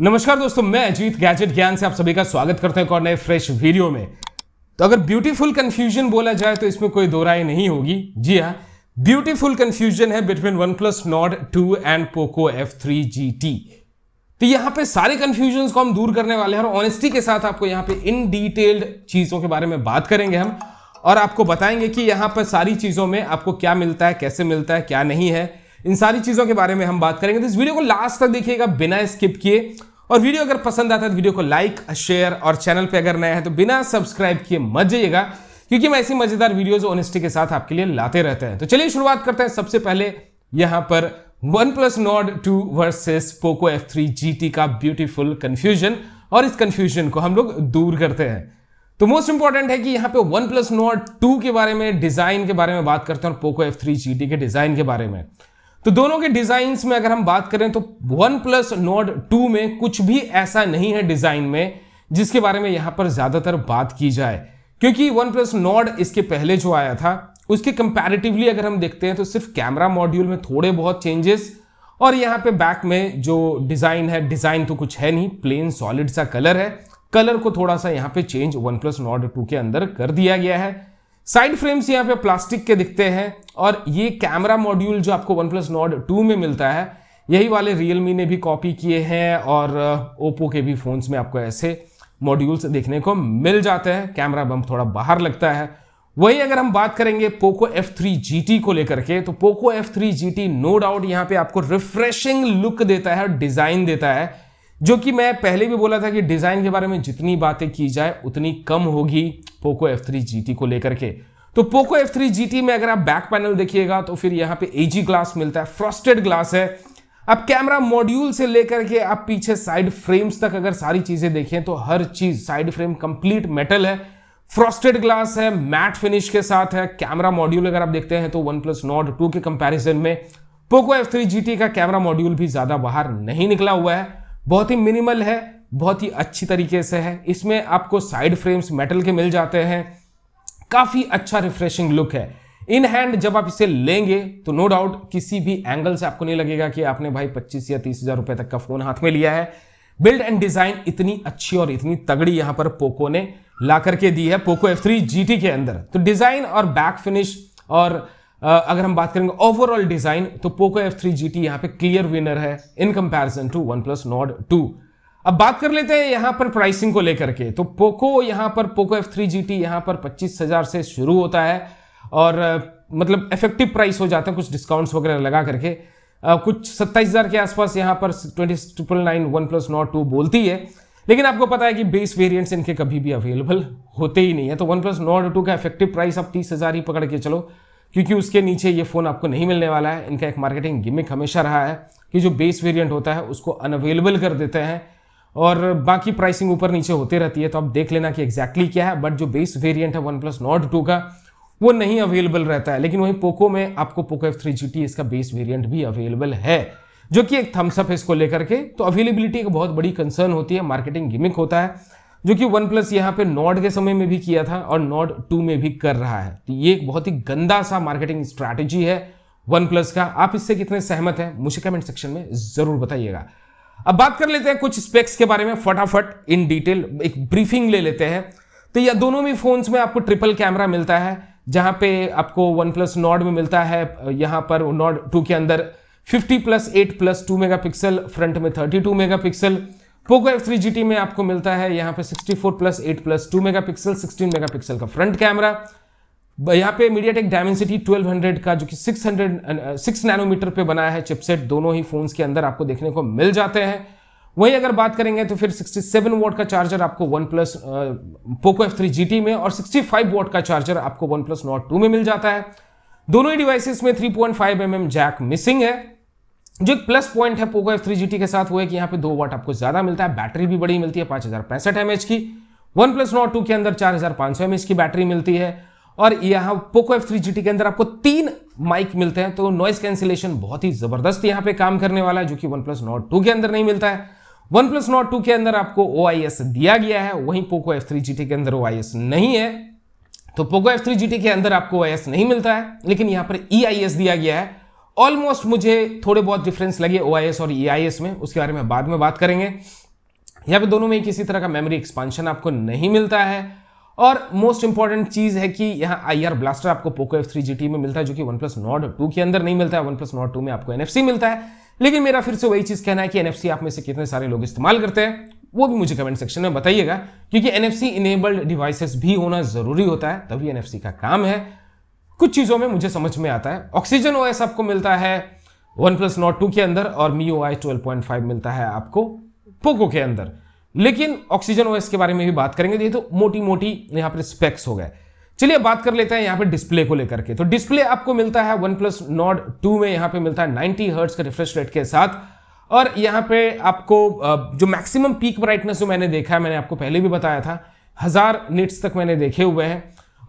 नमस्कार दोस्तों मैं अजीत गैजेट ज्ञान से आप सभी का स्वागत करते हैं और नए फ्रेश वीडियो में तो अगर ब्यूटीफुल कंफ्यूजन बोला जाए तो इसमें कोई दो राय नहीं होगी जी हाँ ब्यूटीफुल कंफ्यूजन है between one plus Nord two and Poco F three G T तो यहाँ पे सारे कंफ्यूजन को हम दूर करने वाले हैं और ऑनेस्टी के साथ आपको यहाँ पे इन डिटेल्ड चीज़ों के बारे में बात करेंगे हम और आपको बताएंगे कि यहाँ पर सारी चीज़ों में आपको क्या मिलता है कैसे मिलता है क्या नहीं है इन सारी चीज़ों के बारे में हम बात करेंगे तो इस वीडियो को लास्ट तक देखिएगा बिना स्किप किए और वीडियो अगर पसंद आता है तो वीडियो को लाइक शेयर और चैनल पे अगर नया है तो बिना सब्सक्राइब किए मत जाइएगा क्योंकि मैं ऐसी मजेदार वीडियोस ऑनेस्टी के साथ आपके लिए लाते रहते हैं तो चलिए शुरुआत करते हैं सबसे पहले यहां पर one plus Nord two versus Poco F three G T का ब्यूटीफुल कंफ्यूजन और इस कंफ्यूजन को हम लोग दूर करते हैं तो मोस्ट इंपॉर्टेंट है कि यहां पे वन प्लस नॉट टू के बारे में डिजाइन के बारे में बात करते हैं और Poco F three G T के डिजाइन के बारे में तो दोनों के डिजाइन में अगर हम बात करें तो वन प्लस नोड टू में कुछ भी ऐसा नहीं है डिजाइन में जिसके बारे में यहां पर ज्यादातर बात की जाए क्योंकि वन प्लस नोड इसके पहले जो आया था उसके कंपैरेटिवली अगर हम देखते हैं तो सिर्फ कैमरा मॉड्यूल में थोड़े बहुत चेंजेस और यहाँ पे बैक में जो डिज़ाइन है डिज़ाइन तो कुछ है नहीं प्लेन सॉलिड सा कलर है कलर को थोड़ा सा यहाँ पे change one plus Nord two के अंदर कर दिया गया है साइड फ्रेम्स यहाँ पे प्लास्टिक के दिखते हैं और ये कैमरा मॉड्यूल जो आपको वन प्लस नॉड टू में मिलता है यही वाले रियलमी ने भी कॉपी किए हैं और ओप्पो uh, के भी फोन्स में आपको ऐसे मॉड्यूल्स देखने को मिल जाते हैं कैमरा बम थोड़ा बाहर लगता है वही अगर हम बात करेंगे पोको F3 GT को लेकर के तो Poco F3 GT no doubt यहाँ पे आपको रिफ्रेशिंग लुक देता है और डिजाइन देता है जो कि मैं पहले भी बोला था कि डिज़ाइन के बारे में जितनी बातें की जाए उतनी कम होगी Poco F three G T को लेकर के तो Poco F three G T में अगर आप बैक पैनल देखिएगा तो फिर यहां पे एजी ग्लास मिलता है फ्रॉस्टेड ग्लास है अब कैमरा मॉड्यूल से लेकर के आप पीछे साइड फ्रेम्स तक अगर सारी चीज़ें देखें तो हर चीज़ साइड फ्रेम कंप्लीट मेटल है फ्रॉस्टेड ग्लास है मैट फिनिश के साथ है कैमरा मॉड्यूल अगर आप देखते हैं तो वन प्लस नॉट टू के कंपेरिजन में Poco F three G T का कैमरा मॉड्यूल भी ज़्यादा बाहर नहीं निकला हुआ है बहुत ही मिनिमल है बहुत ही अच्छी तरीके से है इसमें आपको साइड फ्रेम्स मेटल के मिल जाते हैं काफ़ी अच्छा रिफ्रेशिंग लुक है इन हैंड जब आप इसे लेंगे तो नो डाउट किसी भी एंगल से आपको नहीं लगेगा कि आपने भाई 25 या तीस हज़ार रुपए तक का फ़ोन हाथ में लिया है बिल्ड एंड डिज़ाइन इतनी अच्छी और इतनी तगड़ी यहां पर पोको ने ला करके दी है पोको एफ थ्री के अंदर तो डिज़ाइन और बैक फिनिश और अगर हम बात करेंगे ओवरऑल डिजाइन तो Poco F three G T यहां पर क्लियर विनर है in comparison to one plus Nord two अब बात कर लेते हैं यहां पर प्राइसिंग को लेकर के तो पोको यहां पर Poco F three G T यहां पर पच्चीस हजार से शुरू होता है और मतलब इफेक्टिव प्राइस हो जाता है कुछ डिस्काउंट्स वगैरह लगा करके Uh, कुछ सत्ताईस हजार के आसपास यहाँ पर twenty triple nine one plus Nord two बोलती है लेकिन आपको पता है कि बेस वेरिएंट्स इनके कभी भी अवेलेबल होते ही नहीं है तो वन प्लस नॉट टू का इफेक्टिव प्राइस आप तीस हजार ही पकड़ के चलो क्योंकि उसके नीचे ये फ़ोन आपको नहीं मिलने वाला है इनका एक मार्केटिंग गिमिक हमेशा रहा है कि जो बेस वेरिएंट होता है उसको अनअवेलेबल कर देते हैं और बाकी प्राइसिंग ऊपर नीचे होते रहती है तो आप देख लेना कि एग्जैक्टली क्या है बट जो बेस वेरिएंट है वन प्लस नॉट टू का वो नहीं अवेलेबल रहता है लेकिन वहीं पोको में आपको पोको एफ थ्री जी इसका बेस वेरियंट भी अवेलेबल है जो कि एक थम्सअप है इसको लेकर के तो अवेलेबिलिटी एक बहुत बड़ी कंसर्न होती है मार्केटिंग गिमिक होता है जो कि वन प्लस यहाँ पे नॉट के समय में भी किया था और नॉट टू में भी कर रहा है तो ये एक बहुत ही गंदा सा मार्केटिंग स्ट्रैटेजी है वन प्लस का आप इससे कितने सहमत हैं मुझे कमेंट सेक्शन में जरूर बताइएगा अब बात कर लेते हैं कुछ स्पेक्स के बारे में फटाफट इन डिटेल एक ब्रीफिंग ले लेते हैं तो यह दोनों भी फोन्स में आपको ट्रिपल कैमरा मिलता है जहां पे आपको वन प्लस नॉड में मिलता है यहाँ पर नॉड टू के अंदर 50 प्लस 8 प्लस 2 मेगापिक्सल फ्रंट में 32 megapixel Poco F three G में आपको मिलता है यहाँ पे 64 प्लस 8 प्लस 2 मेगापिक्सल 16 मेगापिक्सल का फ्रंट कैमरा यहाँ पे मीडिया टेक डायमेंसिटी 1200 का जो कि 600 सिक्स नैनोमीटर पे बनाया है चिपसेट दोनों ही फोन्स के अंदर आपको देखने को मिल जाते हैं वहीं अगर बात करेंगे तो फिर 67 वोट का चार्जर आपको one plus Poco F three G में और 65 वॉट का चार्जर आपको वन प्लस नॉट टू में मिल जाता है दोनों ही डिवाइसेस में 3.5 पॉइंट mm जैक मिसिंग है जो एक प्लस पॉइंट है पोको एफ थ्री के साथ वो है कि यहाँ पे दो वाट आपको ज्यादा मिलता है बैटरी भी बड़ी मिलती है पांच हजार पैंसठ एम की वन प्लस नोट टू के अंदर चार हजार पांच सौ एम की बैटरी मिलती है और यहाँ पोको एफ थ्री के अंदर आपको तीन माइक मिलते हैं तो नॉइस कैंसिलेशन बहुत ही जबरदस्त यहाँ पे काम करने वाला है जो कि वन प्लस नोट टू के अंदर नहीं मिलता है वन प्लस नोट टू के अंदर आपको ओ दिया गया है वहीं पोको एफ थ्री के अंदर ओ नहीं है तो पोको एफ थ्री के अंदर आपको ओ नहीं मिलता है लेकिन यहाँ पर ई e दिया गया है ऑलमोस्ट मुझे थोड़े बहुत डिफरेंस लगे ओ और ई e में उसके बारे में बाद में बात करेंगे यहाँ पे दोनों में किसी तरह का मेमोरी एक्सपांशन आपको नहीं मिलता है और मोस्ट इंपॉर्टेंट चीज है कि यहाँ आई आर ब्लास्टर आपको पोको एफ थ्री जी में मिलता है जो कि वन प्लस नॉट टू के अंदर नहीं मिलता है वन प्लस नॉट टू में आपको एन मिलता है लेकिन मेरा फिर से वही चीज कहना है कि एन आप में से कितने सारे लोग इस्तेमाल करते हैं वो भी मुझे कमेंट सेक्शन में बताइएगा क्योंकि एनएफसी इनेबल्ड डिवाइसेस भी होना जरूरी होता है तभी एन का काम है कुछ चीज़ों में मुझे समझ में आता है ऑक्सीजन ओ आपको मिलता है वन प्लस नॉट टू के अंदर और MIUI twelve point five मिलता है आपको पोको के अंदर लेकिन ऑक्सीजन ओएस के बारे में भी बात करेंगे तो ये तो मोटी मोटी यहाँ पर स्पेक्स हो गए चलिए बात कर लेते हैं यहाँ पे डिस्प्ले को लेकर के तो डिस्प्ले आपको मिलता है वन प्लस नॉट टू में यहाँ पे मिलता है नाइनटी हर्ट्स के रिफ्रेश रेट के साथ और यहाँ पे आपको जो मैक्सिमम पीक ब्राइटनेस जो मैंने देखा है मैंने आपको पहले भी बताया था हज़ार निट्स तक मैंने देखे हुए हैं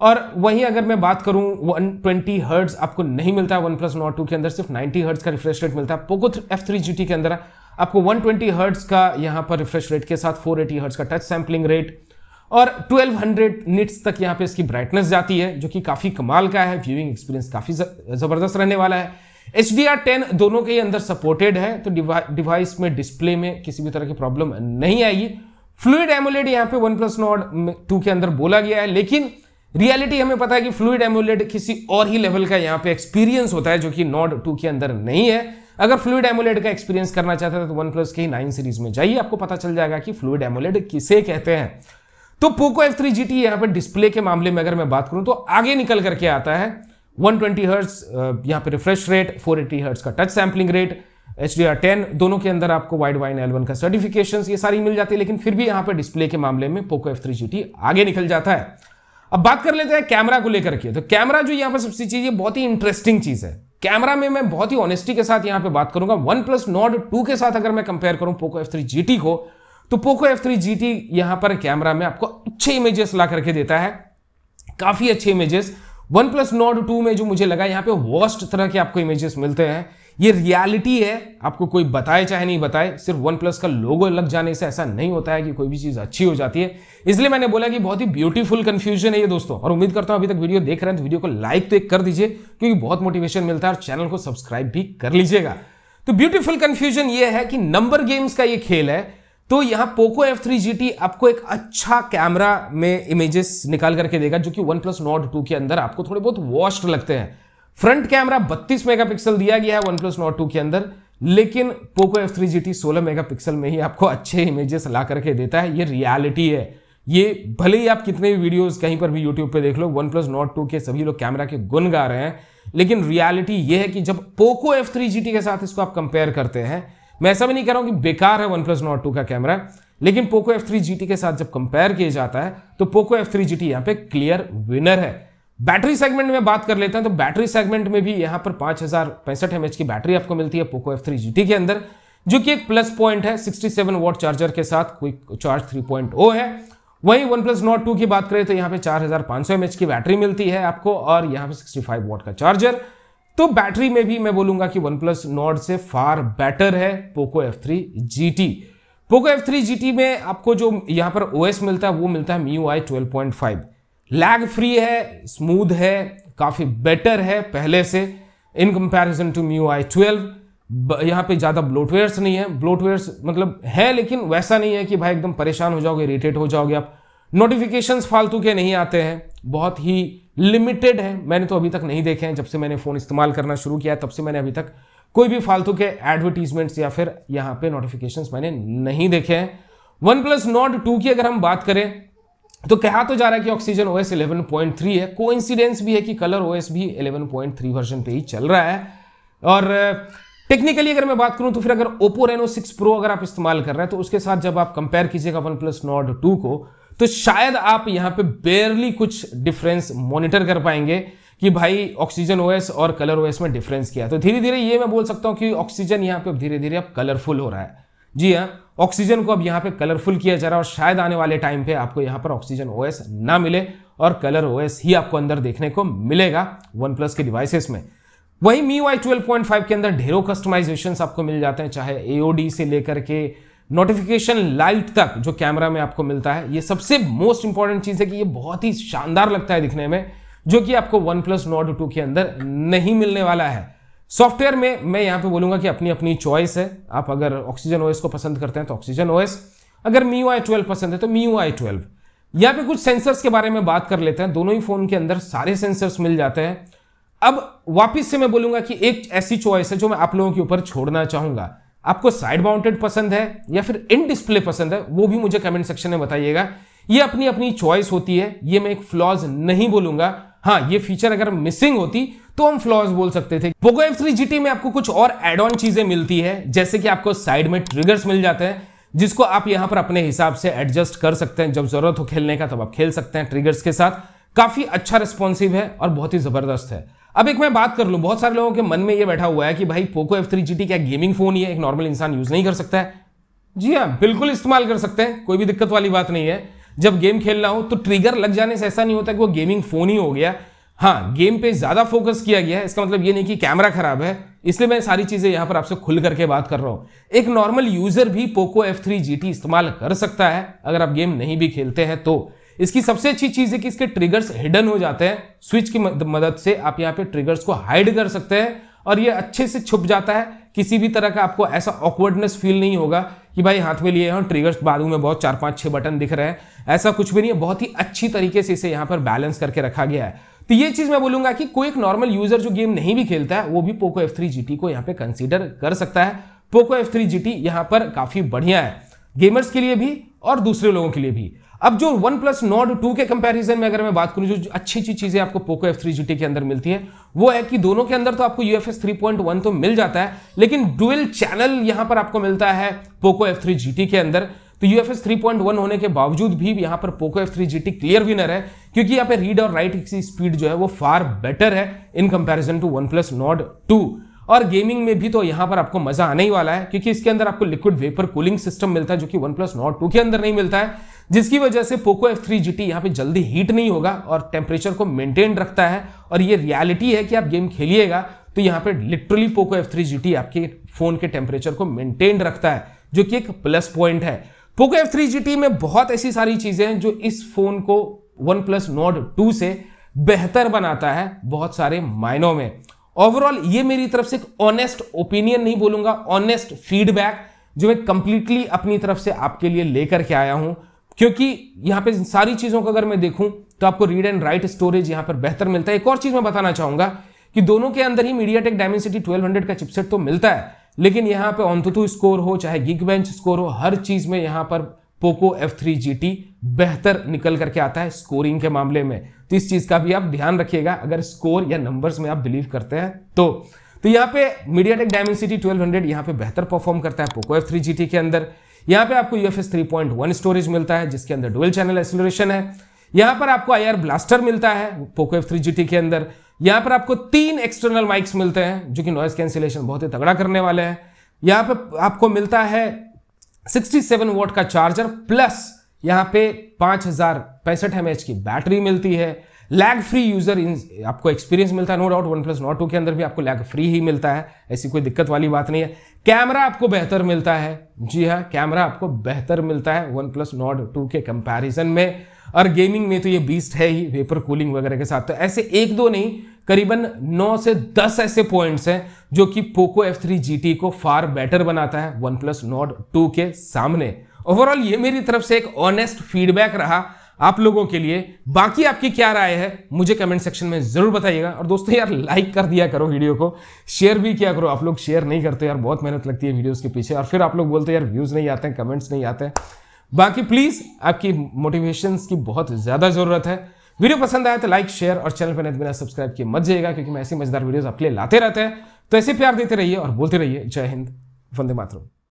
और वहीं अगर मैं बात करूं 120 ट्वेंटी हर्ट्स आपको नहीं मिलता है वन प्लस नॉट टू के अंदर सिर्फ 90 हर्ट्स का रिफ्रेश रेट मिलता है पोको एफ थ्री जी के अंदर आपको 120 ट्वेंटी हर्ट्स का यहाँ पर रिफ्रेश रेट के साथ 480 एटी हर्ट्स का टच सैम्पलिंग रेट और 1200 हंड्रेड निट्स तक यहाँ पे इसकी ब्राइटनेस जाती है जो कि काफ़ी कमाल का है व्यूइंग एक्सपीरियंस काफ़ी ज़बरदस्त रहने वाला है एच डी आर टेन दोनों के ही अंदर सपोर्टेड है तो डिवाइस में डिस्प्ले में किसी भी तरह की प्रॉब्लम नहीं आएगी फ्लूड एमोलेड यहाँ पे वन प्लस नॉट टू के अंदर बोला गया है लेकिन रियलिटी हमें पता है कि फ्लूड एमुलेट किसी और ही लेवल का यहाँ पे एक्सपीरियंस होता है जो कि नॉड टू के अंदर नहीं है अगर फ्लूड एमुलेट का एक्सपीरियंस करना चाहते हैं तो वन प्लस के नाइन सीरीज में जाइए आपको पता चल जाएगा कि फ्लूड एमुलेट किसे कहते हैं तो Poco F three G T यहाँ पर डिस्प्ले के मामले में अगर मैं बात करूँ तो आगे निकल करके आता है वन ट्वेंटी हर्ट्स यहाँ पे refresh rate four eighty hertz का touch sampling rate H D R ten दोनों के अंदर आपको वाइड वाइन एलवन का सर्टिफिकेशन ये सारी मिल जाती है लेकिन फिर भी यहाँ पर डिस्प्ले के मामले में Poco F three G T आगे निकल जाता है अब बात कर लेते हैं कैमरा को लेकर के तो कैमरा जो यहाँ पर सबसे चीज है बहुत ही इंटरेस्टिंग चीज है कैमरा में मैं बहुत ही ऑनेस्टी के साथ यहाँ पे बात करूंगा वन प्लस नॉट टू के साथ अगर मैं कंपेयर करूं Poco F three G T को तो Poco F three G T यहाँ पर कैमरा में आपको अच्छे इमेजेस ला करके देता है काफी अच्छे images one plus Nord two में जो मुझे लगा यहाँ पे वर्स्ट तरह के आपको इमेजेस मिलते हैं ये रियलिटी है आपको कोई बताए चाहे नहीं बताए सिर्फ वन प्लस का लोगो लग जाने से ऐसा नहीं होता है कि कोई भी चीज़ अच्छी हो जाती है इसलिए मैंने बोला कि बहुत ही ब्यूटीफुल कन्फ्यूजन है ये दोस्तों और उम्मीद करता हूँ अभी तक वीडियो देख रहे हैं तो वीडियो को लाइक तो एक कर दीजिए क्योंकि बहुत मोटिवेशन मिलता है और चैनल को सब्सक्राइब भी कर लीजिएगा तो ब्यूटीफुल कन्फ्यूजन ये है कि नंबर गेम्स का ये खेल है तो यहाँ Poco F three G T आपको एक अच्छा कैमरा में इमेजेस निकाल करके देगा जो कि वन प्लस नॉट टू के अंदर आपको थोड़े बहुत वॉश्ड लगते हैं फ्रंट कैमरा 32 मेगापिक्सल दिया गया है वन प्लस नोट टू के अंदर लेकिन Poco F three G T सोलह मेगा में ही आपको अच्छे इमेजेस ला करके देता है ये रियलिटी है ये भले ही आप कितने भी वीडियोस कहीं पर भी यूट्यूब पे देख लो वन प्लस नोट टू के सभी लोग कैमरा के गुन गा रहे हैं लेकिन रियलिटी ये है कि जब Poco F three G T के साथ इसको आप कंपेयर करते हैं मैं ऐसा भी नहीं कह रहा हूँ कि बेकार है वन प्लस नोट टू का कैमरा लेकिन Poco F three G T के साथ जब कंपेयर किया जाता है तो Poco F three G T यहाँ पे क्लियर विनर है बैटरी सेगमेंट में बात कर लेते हैं तो बैटरी सेगमेंट में भी यहां पर पांच हजार पैंसठ एमएच की बैटरी आपको मिलती है पोको एफ थ्री जी के अंदर जो कि एक प्लस पॉइंट है 67 वॉट चार्जर के साथ क्विक चार्ज 3.0 है वहीं वन प्लस नॉट टू की बात करें तो यहाँ पे 4500 हजार की बैटरी मिलती है आपको और यहां पे 65 वॉट का चार्जर तो बैटरी में भी मैं बोलूंगा कि वन प्लस नॉट से फार बेटर है Poco F three G T Poco F three G T में आपको जो यहां पर ओ मिलता है वो मिलता है MIUI twelve point five lag free है स्मूथ है काफ़ी बेटर है पहले से in comparison to MIUI twelve यहाँ पे ज़्यादा ब्लोटवेयर्स नहीं है ब्लोटवेयर्स मतलब है लेकिन वैसा नहीं है कि भाई एकदम परेशान हो जाओगे इरीटेट हो जाओगे आप नोटिफिकेशंस फालतू के नहीं आते हैं बहुत ही लिमिटेड है मैंने तो अभी तक नहीं देखे हैं जब से मैंने फ़ोन इस्तेमाल करना शुरू किया है तब से मैंने अभी तक कोई भी फालतू के एडवर्टीजमेंट्स या फिर यहाँ पे नोटिफिकेशंस मैंने नहीं देखे हैं वन प्लस नॉट टू की अगर हम बात करें तो कहा तो जा रहा है कि ऑक्सीजन ओएस 11.3 है कोइंसिडेंस भी है कि कलर ओएस भी 11.3 वर्जन पे ही चल रहा है और टेक्निकली uh, अगर मैं बात करूं तो फिर अगर ओप्पो रेनो 6 प्रो अगर आप इस्तेमाल कर रहे हैं तो उसके साथ जब आप कंपेयर कीजिएगा वन प्लस नॉट टू को तो शायद आप यहां पे बेरली कुछ डिफरेंस मॉनिटर कर पाएंगे कि भाई ऑक्सीजन ओएस और कलर ओएस में डिफरेंस किया है तो धीरे धीरे ये मैं बोल सकता हूं कि ऑक्सीजन यहाँ पे धीरे धीरे अब कलरफुल हो रहा है जी हाँ ऑक्सीजन को अब यहाँ पे कलरफुल किया जा रहा है और शायद आने वाले टाइम पे आपको यहाँ पर ऑक्सीजन ओएस ना मिले और कलर ओएस ही आपको अंदर देखने को मिलेगा वन प्लस के डिवाइसेस में वही मी वाई ट्वेल्व के अंदर ढेरों कस्टमाइजेशन आपको मिल जाते हैं चाहे एओडी से लेकर के नोटिफिकेशन लाइट तक जो कैमरा में आपको मिलता है ये सबसे मोस्ट इंपॉर्टेंट चीज़ है कि ये बहुत ही शानदार लगता है दिखने में जो कि आपको वन प्लस नोट टू के अंदर नहीं मिलने वाला है सॉफ्टवेयर में मैं यहाँ पे बोलूँगा कि अपनी अपनी चॉइस है आप अगर ऑक्सीजन ओएस को पसंद करते हैं तो ऑक्सीजन ओएस अगर मी आई ट्वेल्व पसंद है तो मी आई ट्वेल्व यहाँ पे कुछ सेंसर्स के बारे में बात कर लेते हैं दोनों ही फ़ोन के अंदर सारे सेंसर्स मिल जाते हैं अब वापस से मैं बोलूँगा कि एक ऐसी चॉइस है जो मैं आप लोगों के ऊपर छोड़ना चाहूँगा आपको साइड माउंटेड पसंद है या फिर इन डिस्प्ले पसंद है वो भी मुझे कमेंट सेक्शन में बताइएगा ये अपनी अपनी चॉइस होती है ये मैं एक फ्लॉज नहीं बोलूँगा हाँ ये फीचर अगर मिसिंग होती तो हम फ्लॉज बोल सकते थे पोको एफ थ्री जी में आपको कुछ और एड ऑन चीजें मिलती है जैसे कि आपको साइड में ट्रिगर्स मिल जाते हैं जिसको आप यहां पर अपने हिसाब से एडजस्ट कर सकते हैं जब जरूरत हो खेलने का तब आप खेल सकते हैं ट्रिगर्स के साथ काफी अच्छा रिस्पॉन्सिव है और बहुत ही जबरदस्त है अब एक मैं बात कर लू बहुत सारे लोगों के मन में यह बैठा हुआ है कि भाई पोको एफ थ्री जी क्या गेमिंग फोन ही है एक नॉर्मल इंसान यूज नहीं कर सकता है जी हाँ बिल्कुल इस्तेमाल कर सकते हैं कोई भी दिक्कत वाली बात नहीं है जब गेम खेल रहा हूं तो ट्रिगर लग जाने से ऐसा नहीं होता कि वो गेमिंग फोन ही हो गया हाँ गेम पे ज़्यादा फोकस किया गया है इसका मतलब ये नहीं कि कैमरा खराब है इसलिए मैं सारी चीज़ें यहां पर आपसे खुल करके बात कर रहा हूं एक नॉर्मल यूज़र भी Poco F three G T इस्तेमाल कर सकता है अगर आप गेम नहीं भी खेलते हैं तो इसकी सबसे अच्छी चीज़ है कि इसके ट्रिगर्स हिडन हो जाते हैं स्विच की मदद से आप यहाँ पे ट्रिगर्स को हाइड कर सकते हैं और ये अच्छे से छुप जाता है किसी भी तरह का आपको ऐसा ऑकवर्डनेस फील नहीं होगा कि भाई हाथ में लिए हैं ट्रिगर्स बाजू में बहुत चार पांच छह बटन दिख रहे हैं ऐसा कुछ भी नहीं है बहुत ही अच्छी तरीके से इसे यहाँ पर बैलेंस करके रखा गया है तो ये चीज़ मैं बोलूंगा कि कोई एक नॉर्मल यूजर जो गेम नहीं भी खेलता है वो भी पोको एफ थ्री को यहाँ पे कंसिडर कर सकता है पोको एफ थ्री यहाँ पर काफ़ी बढ़िया है गेमर्स के लिए भी और दूसरे लोगों के लिए भी अब जो वन प्लस नॉट टू के कंपैरिजन में अगर मैं बात करूं जो अच्छी अच्छी चीजें आपको पोको एफ थ्री के अंदर मिलती है वो है कि दोनों के अंदर तो आपको U F S three point one तो मिल जाता है लेकिन डुअल चैनल यहां पर आपको मिलता है Poco F three G T के अंदर तो U F S three point one होने के बावजूद भी यहां पर Poco F three G T clear winner है क्योंकि यहाँ पे रीड और राइट की स्पीड जो है वो फार बेटर है in comparison to one plus Nord two और गेमिंग में भी तो यहां पर आपको मजा आने ही वाला है क्योंकि इसके अंदर आपको लिक्विड वेपर कूलिंग सिस्टम मिलता है जो कि वन प्लस नॉट टू के अंदर नहीं मिलता है जिसकी वजह से Poco F three G T यहाँ पर जल्दी हीट नहीं होगा और टेम्परेचर को मेंटेन रखता है और ये रियलिटी है कि आप गेम खेलिएगा तो यहाँ पे literally Poco F three G आपके फोन के टेम्परेचर को मेंटेन रखता है जो कि एक प्लस पॉइंट है Poco F three G T में बहुत ऐसी सारी चीजें हैं जो इस फोन को वन प्लस नोट टू से बेहतर बनाता है बहुत सारे मायनों में ओवरऑल ये मेरी तरफ से एक ऑनेस्ट ओपिनियन नहीं बोलूंगा ऑनेस्ट फीडबैक जो मैं कंप्लीटली अपनी तरफ से आपके लिए लेकर के आया हूं क्योंकि यहां पे सारी चीजों को अगर मैं देखूं तो आपको रीड एंड राइट स्टोरेज यहां पर बेहतर मिलता है एक और चीज मैं बताना चाहूंगा कि दोनों के अंदर ही मीडिया टेक डायमेंसिटी ट्वेल्व का चिपसेट तो मिलता है लेकिन यहां पे ऑनटू स्कोर हो चाहे गिग बेंच स्कोर हो हर चीज में यहां पर पोको जी टी बेहतर निकल करके आता है स्कोरिंग के मामले में तो इस चीज का भी आप ध्यान रखिएगा अगर स्कोर या नंबर्स में आप बिलीव करते हैं तो तो यहाँ पे मीडिया टेक डायमेंसिटी हंड्रेड यहाँ पे बेहतर परफॉर्म करता है पोको जी टी के अंदर यहां पे आपको यूएफएस 3.1 स्टोरेज मिलता है जिसके अंदर डुअल चैनल एक्सिलरेशन है यहां पर आपको आईआर ब्लास्टर मिलता है पोको एफ थ्री के अंदर यहां पर आपको तीन एक्सटर्नल माइक्स मिलते हैं जो कि नॉइस कैंसिलेशन बहुत ही तगड़ा करने वाले हैं यहां पर आपको मिलता है सेवन वोट का चार्जर प्लस यहाँ पे पाँच हजार पैंसठ एम की बैटरी मिलती है लैग फ्री यूजर इन आपको एक्सपीरियंस मिलता है no doubt one plus Nord two के अंदर भी आपको लैग फ्री ही मिलता है ऐसी कोई दिक्कत वाली बात नहीं है कैमरा आपको बेहतर मिलता है जी हाँ कैमरा आपको बेहतर मिलता है वन प्लस नॉट टू के कंपैरिजन में और गेमिंग में तो ये बीस्ट है ही वेपर कूलिंग वगैरह के साथ तो ऐसे एक दो नहीं करीबन नौ से दस ऐसे पॉइंट्स हैं जो कि पोको एफ थ्री को फार बेटर बनाता है वन प्लस नॉट टू के सामने ओवरऑल ये मेरी तरफ से एक ऑनेस्ट फीडबैक रहा आप लोगों के लिए बाकी आपकी क्या राय है मुझे कमेंट सेक्शन में जरूर बताइएगा और दोस्तों यार लाइक कर दिया करो वीडियो को शेयर भी किया करो आप लोग शेयर नहीं करते यार बहुत मेहनत लगती है वीडियोस के पीछे और फिर आप लोग बोलते यार व्यूज़ नहीं आते हैं कमेंट्स नहीं आते हैं बाकी प्लीज़ आपकी मोटिवेशन की बहुत ज़्यादा ज़रूरत है वीडियो पसंद आया तो लाइक शेयर और चैनल पर तो बिना सब्सक्राइब किए मत जाएगा क्योंकि मैं ऐसी मजेदार वीडियोज़ आपके लिए लाते रहते हैं तो ऐसे प्यार देते रहिए और बोलते रहिए जय हिंद वंदे मातरम